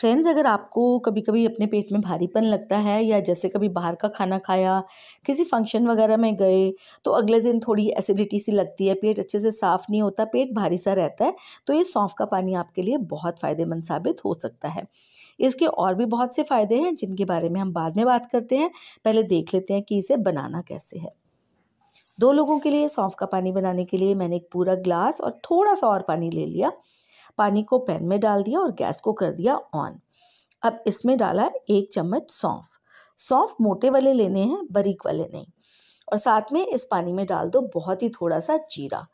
friends अगर आपको कभी कभी अपने पेट में भारीपन लगता है या जैसे कभी बाहर का खाना खाया किसी फंक्शन वगैरह में गए तो अगले दिन थोड़ी एसिडिटी सी लगती है पेट अच्छे से साफ़ नहीं होता पेट भारी सा रहता है तो ये सौंफ का पानी आपके लिए बहुत फ़ायदेमंद साबित हो सकता है इसके और भी बहुत से फ़ायदे हैं जिनके बारे में हम बाद में बात करते हैं पहले देख लेते हैं कि इसे बनाना कैसे है दो लोगों के लिए सौंफ का पानी बनाने के लिए मैंने एक पूरा ग्लास और थोड़ा सा और पानी ले लिया पानी को पैन में डाल दिया और गैस को कर दिया ऑन अब इसमें डाला एक चम्मच सौंफ सौंफ मोटे वाले लेने हैं बारीक वाले नहीं और साथ में इस पानी में डाल दो बहुत ही थोड़ा सा जीरा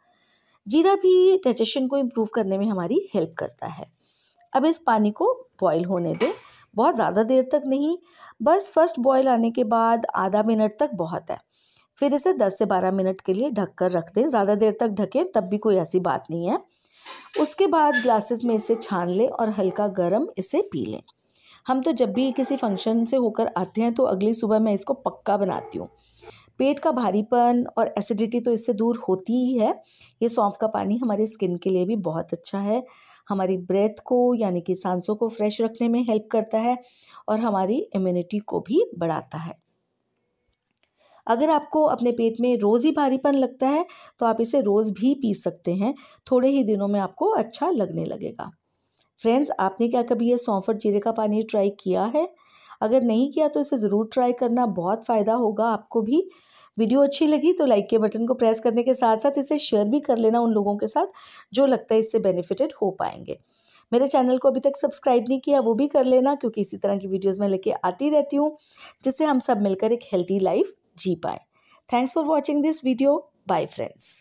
जीरा भी डाइजेशन को इम्प्रूव करने में हमारी हेल्प करता है अब इस पानी को बॉयल होने दें बहुत ज़्यादा देर तक नहीं बस फर्स्ट बॉयल आने के बाद आधा मिनट तक बहुत है फिर इसे 10 से 12 मिनट के लिए ढक कर रख दें ज़्यादा देर तक ढकें तब भी कोई ऐसी बात नहीं है उसके बाद ग्लासेस में इसे छान लें और हल्का गर्म इसे पी लें हम तो जब भी किसी फंक्शन से होकर आते हैं तो अगली सुबह मैं इसको पक्का बनाती हूँ पेट का भारीपन और एसिडिटी तो इससे दूर होती ही है ये सौंफ का पानी हमारी स्किन के लिए भी बहुत अच्छा है हमारी ब्रेथ को यानी कि सांसों को फ्रेश रखने में हेल्प करता है और हमारी इम्यूनिटी को भी बढ़ाता है अगर आपको अपने पेट में रोज़ ही भारीपन लगता है तो आप इसे रोज़ भी पी सकते हैं थोड़े ही दिनों में आपको अच्छा लगने लगेगा फ्रेंड्स आपने क्या कभी ये सौंफट जीरे का पानी ट्राई किया है अगर नहीं किया तो इसे ज़रूर ट्राई करना बहुत फ़ायदा होगा आपको भी वीडियो अच्छी लगी तो लाइक के बटन को प्रेस करने के साथ साथ इसे शेयर भी कर लेना उन लोगों के साथ जो लगता है इससे बेनिफिटेड हो पाएंगे मेरे चैनल को अभी तक सब्सक्राइब नहीं किया वो भी कर लेना क्योंकि इसी तरह की वीडियोस मैं लेके आती रहती हूँ जिससे हम सब मिलकर एक हेल्थी लाइफ जी पाए thanks for watching this video bye friends